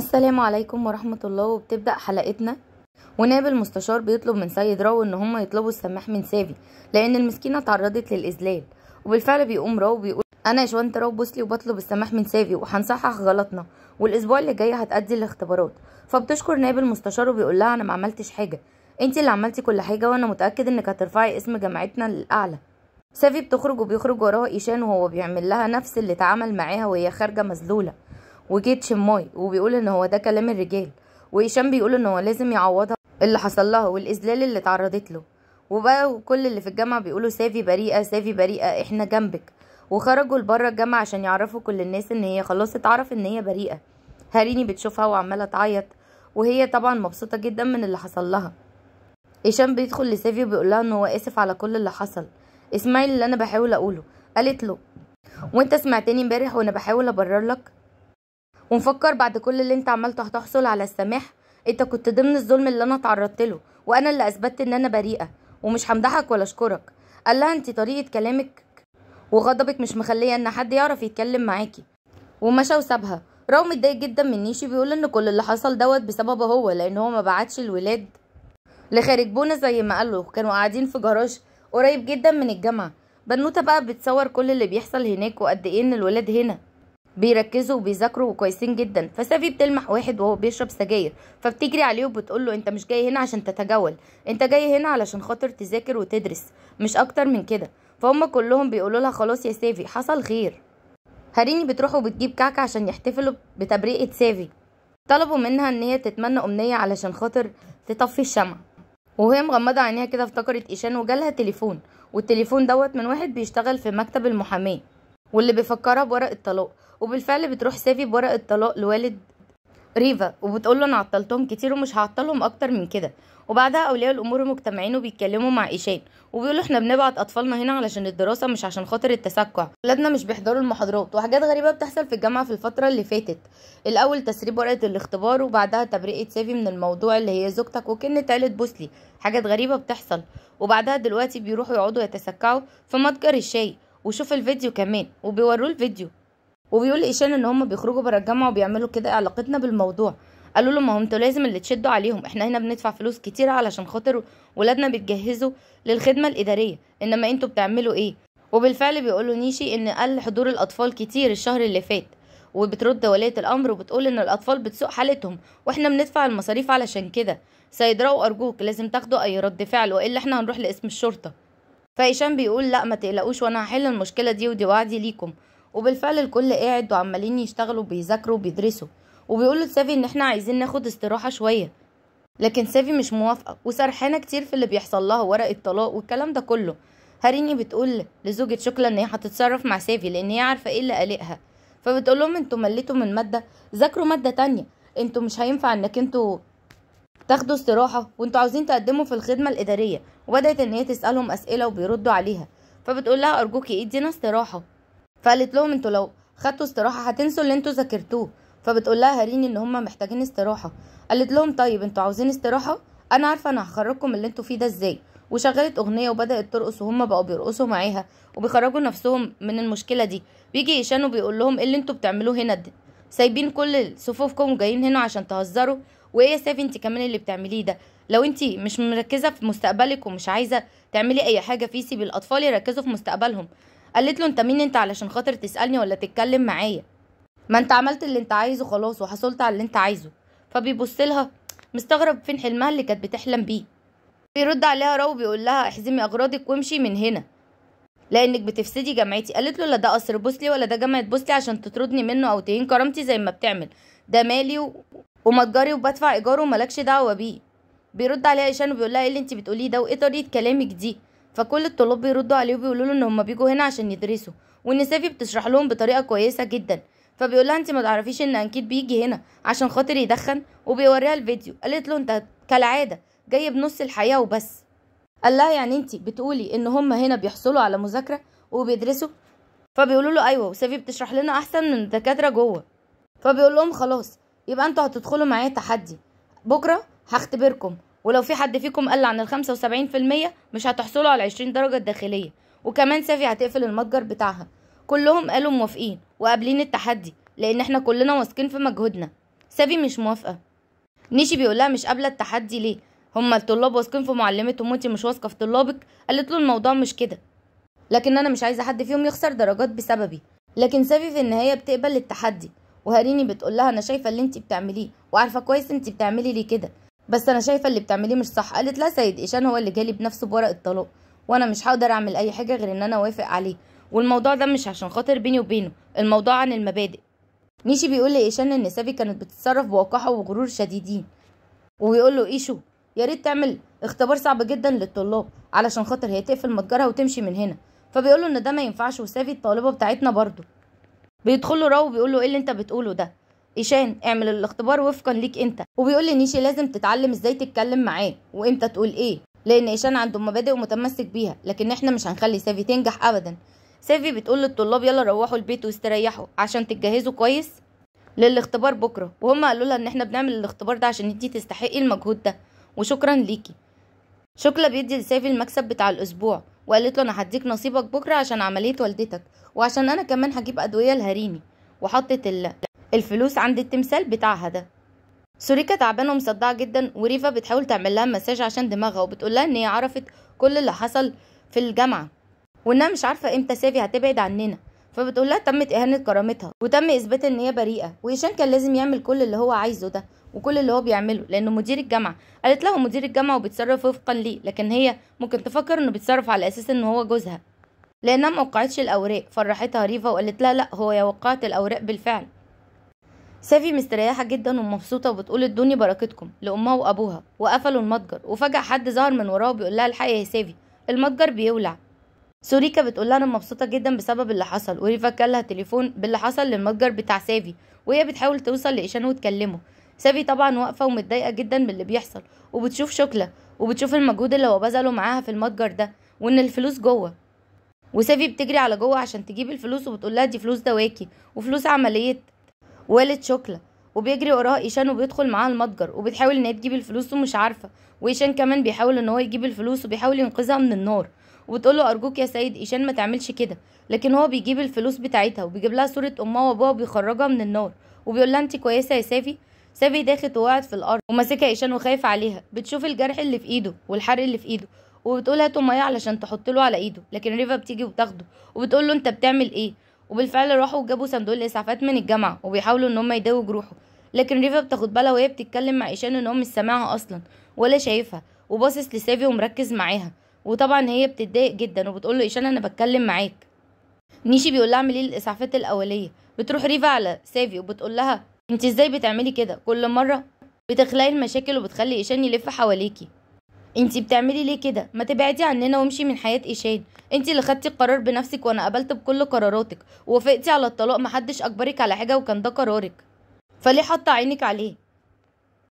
السلام عليكم ورحمة الله وبتبدأ حلقتنا وناب المستشار بيطلب من سيد راو ان هم يطلبوا السماح من سافي لان المسكينة تعرضت للإذلال وبالفعل بيقوم راو بيقول انا يا شوانت راو بوسلي وبطلب السماح من سافي وهنصحح غلطنا والاسبوع اللي جاي هتأدي الاختبارات فبتشكر ناب المستشار وبيقول لها انا ما عملتش حاجة انت اللي عملتي كل حاجة وانا متأكد انك هترفعي اسم جامعتنا للأعلى سافي بتخرج وبيخرج وراها ايشان وهو بيعمل لها نفس اللي اتعمل معاها وهي خارجة مذلولة وجيت شماي وبيقول ان هو ده كلام الرجال وهشام بيقول ان هو لازم يعوضها اللي حصل لها والاذلال اللي اتعرضت له وبقى كل اللي في الجامعه بيقولوا سافي بريئه سافي بريئه احنا جنبك وخرجوا لبره الجامعه عشان يعرفوا كل الناس ان هي خلاص اتعرف ان هي بريئه هاريني بتشوفها وعماله تعيط وهي طبعا مبسوطه جدا من اللي حصل لها هشام بيدخل لسافي وبيقول لها ان هو اسف على كل اللي حصل اسمعي اللي انا بحاول اقوله قالت له وانت سمعتني امبارح وانا بحاول ابرر لك ونفكر بعد كل اللي انت عملته هتحصل على السماح انت كنت ضمن الظلم اللي انا تعرضت له وانا اللي اثبتت ان انا بريئه ومش همدحك ولا اشكرك قال لها انت طريقه كلامك وغضبك مش مخليه ان حد يعرف يتكلم معاكي ومشى وسابها رغم متضايق جدا من نيشي بيقول ان كل اللي حصل دوت بسببه هو لان هو ما بعتش الولاد لخارج بونا زي ما قالوا كانوا قاعدين في جراج قريب جدا من الجامعه بنوته بقى بتصور كل اللي بيحصل هناك وقد ايه ان الولاد هنا بيركزوا وبيذاكروا وكويسين جدا فسافي بتلمح واحد وهو بيشرب سجاير فبتجري عليه وبتقول له انت مش جاي هنا عشان تتجول انت جاي هنا علشان خاطر تذاكر وتدرس مش اكتر من كده فهم كلهم بيقولوا لها خلاص يا سافي حصل خير هريني بتروح وبتجيب كعكة عشان يحتفلوا بتبرئة سافي طلبوا منها ان هي تتمنى امنية علشان خاطر تطفي الشمع وهي مغمضة عينيها كده افتكرت ايشان وجالها تليفون والتليفون دوت من واحد بيشتغل في مكتب المحاميه واللي بيفكرها بورق الطلاق وبالفعل بتروح سافي بورق الطلاق لوالد ريفا وبتقول له انا عطلتهم كتير ومش هعطلهم اكتر من كده وبعدها اولياء الامور مجتمعين وبيتكلموا مع ايشان وبيقولوا احنا بنبعت اطفالنا هنا علشان الدراسه مش عشان خاطر التسكع ولادنا مش بيحضروا المحاضرات وحاجات غريبه بتحصل في الجامعه في الفتره اللي فاتت الاول تسريب ورقه الاختبار وبعدها تبرئه سافي من الموضوع اللي هي زوجتك وكنة عيله بوسلي حاجات غريبه بتحصل وبعدها دلوقتي بيروحوا يقعدوا يتسكعوا في متجر الشاي وشوف الفيديو كمان وبيوروه الفيديو وبيقول ايشان ان هم بيخرجوا بره الجامعه وبيعملوا كده علاقتنا بالموضوع قالوا له ما هم لازم اللي تشدوا عليهم احنا هنا بندفع فلوس كتيره علشان خاطر ولادنا بيتجهزوا للخدمه الاداريه انما انتوا بتعملوا ايه وبالفعل بيقولوا نيشي ان قل حضور الاطفال كتير الشهر اللي فات وبترد ولية الأمر وبتقول إن الأطفال بتسوء حالتهم وإحنا بندفع المصاريف علشان كده سيدراء أرجوك لازم تاخدوا أي رد فعل وإلا إحنا هنروح لاسم الشرطة فهشام بيقول لا ما تقلقوش وانا هحل المشكله دي ودي وعدي ليكم وبالفعل الكل قاعد وعمالين يشتغلوا بيذاكروا بيدرسوا وبيقولوا لسافي ان احنا عايزين ناخد استراحه شويه لكن سافي مش موافقه وسرحانه كتير في اللي بيحصل لها ورق الطلاق والكلام ده كله هريني بتقول لزوجة شكلة ان هي هتتصرف مع سافي لان هي عارفة ايه اللي قلقها فبتقول لهم انتوا مليتوا من مادة ذاكروا مادة تانية انتوا مش هينفع انك انتوا تاخدوا استراحة وانتوا عاوزين تقدموا في الخدمة الإدارية وبدأت إن هي تسألهم أسئلة وبيردوا عليها فبتقول لها أرجوكي ادينا استراحة فقالت لهم انتوا لو خدتوا استراحة هتنسوا اللي انتوا ذاكرتوه فبتقول لها هارين ان هما محتاجين استراحة قالت لهم طيب انتوا عاوزين استراحة انا عارفة انا هخرجكم اللي انتوا فيه ده ازاي وشغلت اغنية وبدأت ترقص وهم بقوا بيرقصوا معاها وبيخرجوا نفسهم من المشكلة دي بيجي ايشان وبيقول لهم ايه اللي انتوا بتعملوه هنا ده سايبين كل صفوفكم وجايين هنا عشان تهزروا وايه يا سيفي انت كمان اللي بتعمليه ده لو انت مش مركزه في مستقبلك ومش عايزه تعملي اي حاجه في سيبي الاطفال يركزوا في مستقبلهم قالت له انت مين انت علشان خاطر تسالني ولا تتكلم معايا ما انت عملت اللي انت عايزه خلاص وحصلت على اللي انت عايزه فبيبص لها مستغرب فين حلمها اللي كانت بتحلم بيه بيرد عليها رو بيقول لها احزمي اغراضك وامشي من هنا لانك بتفسدي جامعتي قالت له لا ده قصر بوسلي ولا ده جامعه بوسلي عشان تطردني منه او تهين كرامتي زي ما بتعمل ده مالي و... ومتجري وبدفع ايجاره وملكش دعوه بيه بيرد عليها ايشان وبيقول لها ايه اللي انت بتقوليه ده وايه طريقه كلامك دي فكل الطلاب بيردوا عليه وبيقولوا له ان هم بيجوا هنا عشان يدرسوا وان سافي بتشرح لهم بطريقه كويسه جدا فبيقول لها انت ما تعرفيش ان انكيت بيجي هنا عشان خاطر يدخن وبيوريها الفيديو قالت له انت كالعاده جاي بنص الحياه وبس قال لها يعني انت بتقولي ان هم هنا بيحصلوا على مذاكره وبيدرسوا فبيقولوا له ايوه وسافي بتشرح لنا احسن من الدكاتره جوه فبيقول لهم خلاص يبقى انتوا هتدخلوا معايا تحدي بكره هختبركم ولو في حد فيكم قل عن ال 75% مش هتحصلوا على 20 درجه الداخليه وكمان سافي هتقفل المتجر بتاعها كلهم قالوا موافقين وقابلين التحدي لان احنا كلنا واثقين في مجهودنا سافي مش موافقه نيشي بيقولها مش قابله التحدي ليه هما الطلاب واثقين في معلمتهم وانتي مش واثقه في طلابك قالت له الموضوع مش كده لكن انا مش عايزه حد فيهم يخسر درجات بسببي لكن سافي في النهايه بتقبل التحدي وهريني بتقول لها انا شايفه اللي انت بتعمليه وعارفه كويس انت بتعملي ليه كده بس انا شايفه اللي بتعمليه مش صح قالت لا سيد ايشان هو اللي جالي بنفسه بورق الطلاق وانا مش هقدر اعمل اي حاجه غير ان انا اوافق عليه والموضوع ده مش عشان خاطر بيني وبينه الموضوع عن المبادئ نيشي بيقول لإيشان إن سافي كانت بتتصرف بوقاحة وغرور شديدين وبيقول له إيشو يا ريت تعمل اختبار صعب جدا للطلاب علشان خاطر هي تقفل متجرها وتمشي من هنا فبيقول له إن ده ما ينفعش وسافي الطالبة بتاعتنا برضه بيدخل له راو بيقول له ايه اللي انت بتقوله ده ايشان اعمل الاختبار وفقا ليك انت وبيقول لي نيشي لازم تتعلم ازاي تتكلم معاه وامتى تقول ايه لان ايشان عنده مبادئ ومتمسك بيها لكن احنا مش هنخلي سافي تنجح ابدا سافي بتقول للطلاب يلا روحوا البيت واستريحوا عشان تتجهزوا كويس للاختبار بكره وهم قالوا لها ان احنا بنعمل الاختبار ده عشان انتي تستحقي المجهود ده وشكرا ليكي شكلة بيدي لسافي المكسب بتاع الاسبوع وقالت له انا هديك نصيبك بكره عشان عمليه والدتك وعشان انا كمان هجيب ادويه لهريمي وحطت الفلوس عند التمثال بتاعها ده سوريكا تعبانه ومصدعه جدا وريفا بتحاول تعمل لها مساج عشان دماغها وبتقول لها ان هي عرفت كل اللي حصل في الجامعه وانها مش عارفه امتى سافي هتبعد عننا فبتقول لها تمت اهانه كرامتها وتم اثبات ان هي بريئه وهشام كان لازم يعمل كل اللي هو عايزه ده وكل اللي هو بيعمله لانه مدير الجامعه قالت له مدير الجامعه وبيتصرف وفقا ليه لكن هي ممكن تفكر انه بيتصرف على اساس ان هو جوزها لانها ما وقعتش الاوراق فرحتها ريفا وقالت لها لا هو يا وقعت الاوراق بالفعل سافي مستريحة جدا ومبسوطة وبتقول الدنيا بركتكم لأمها وأبوها وقفلوا المتجر وفجأة حد ظهر من وراه بيقول لها الحقيقه يا سافي المتجر بيولع سوريكا بتقول لها انا مبسوطه جدا بسبب اللي حصل وريفا كان لها تليفون باللي حصل للمتجر بتاع سافي وهي بتحاول توصل لإيشان وتكلمه سافي طبعا واقفه ومتضايقه جدا من اللي بيحصل وبتشوف شكله وبتشوف المجهود اللي هو بذله معاها في المتجر ده وان الفلوس جوه وسافي بتجري على جوه عشان تجيب الفلوس وبتقول لها دي فلوس دواكي وفلوس عمليه والد شوكلا وبيجري وراها ايشان وبيدخل معاها المتجر وبتحاول ان هي تجيب الفلوس ومش عارفه وايشان كمان بيحاول ان هو يجيب الفلوس وبيحاول ينقذها من النار وبتقول له ارجوك يا سيد ايشان ما تعملش كده لكن هو بيجيب الفلوس بتاعتها وبيجيب لها صوره امها وابوها وبيخرجها من النار وبيقول لها انت كويسه يا سافي سافي داخت وقعت في الارض وماسكه ايشان وخايف عليها بتشوف الجرح اللي في ايده والحرق اللي في ايده وبتقول هاتوا ميه علشان تحط له على ايده لكن ريفا بتيجي وبتاخده وبتقول له انت بتعمل ايه وبالفعل راحوا وجابوا صندوق الاسعافات من الجامعه وبيحاولوا ان هم يداووا جروحه لكن ريفا بتاخد بالها وهي بتتكلم مع ايشان ان هو مش سامعها اصلا ولا شايفها وباصص لسافي ومركز معاها وطبعا هي بتتضايق جدا وبتقول له ايشان انا بتكلم معاك نيشي بيقول لها اعملي الاسعافات الاوليه بتروح ريفا على سافي وبتقول لها انت ازاي بتعملي كده كل مره بتخلقي المشاكل وبتخلي ايشان يلف حواليكي انت بتعملي ليه كده ما تبعدي عننا وامشي من حياه ايشان انت اللي خدتي القرار بنفسك وانا قبلت بكل قراراتك ووافقتي على الطلاق محدش اجبرك على حاجه وكان ده قرارك فليه حاطه عينك عليه